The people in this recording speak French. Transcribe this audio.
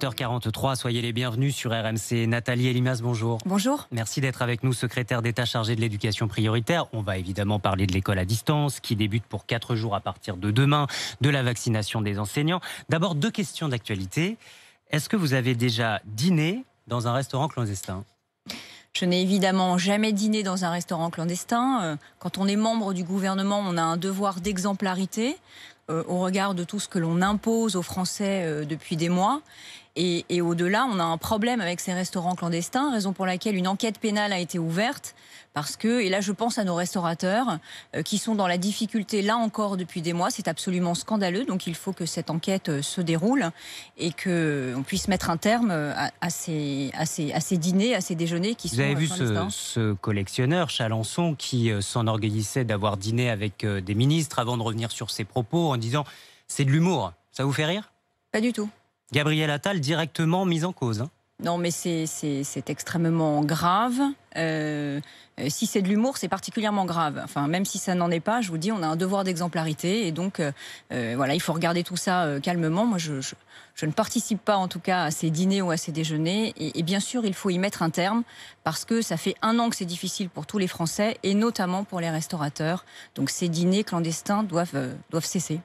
7h43, soyez les bienvenus sur RMC. Nathalie Elimas, bonjour. Bonjour. Merci d'être avec nous, secrétaire d'État chargée de l'éducation prioritaire. On va évidemment parler de l'école à distance qui débute pour 4 jours à partir de demain, de la vaccination des enseignants. D'abord, deux questions d'actualité. Est-ce que vous avez déjà dîné dans un restaurant clandestin je n'ai évidemment jamais dîné dans un restaurant clandestin. Euh, quand on est membre du gouvernement, on a un devoir d'exemplarité. Euh, au regard de tout ce que l'on impose aux Français euh, depuis des mois. Et, au-delà, on a un problème avec ces restaurants clandestins, raison pour laquelle une enquête pénale a été ouverte. Parce que, et là je pense à nos restaurateurs, euh, qui sont dans la difficulté là encore depuis des mois, c'est absolument scandaleux. Donc il faut que cette enquête se déroule et qu'on puisse mettre un terme à, ces, à, ces, dîners, à ces déjeuners qui Vous sont. Vous avez vu ce, ce, collectionneur, Chalençon, qui s'enorgueillissait d'avoir dîné avec des ministres avant de revenir sur ses propos en disant c'est de l'humour. Ça vous fait rire Pas du tout. Gabriel Attal directement mise en cause. Hein. Non, mais c'est extrêmement grave. Euh, si c'est de l'humour, c'est particulièrement grave. Enfin, même si ça n'en est pas, je vous dis, on a un devoir d'exemplarité. Et donc, euh, euh, voilà, il faut regarder tout ça calmement. Moi, je, ne participe pas, en tout cas, à ces dîners ou à ces déjeuners. Et, bien sûr, il faut y mettre un terme, parce que ça fait un an que c'est difficile pour tous les Français, et notamment pour les restaurateurs. Donc, ces dîners clandestins doivent cesser.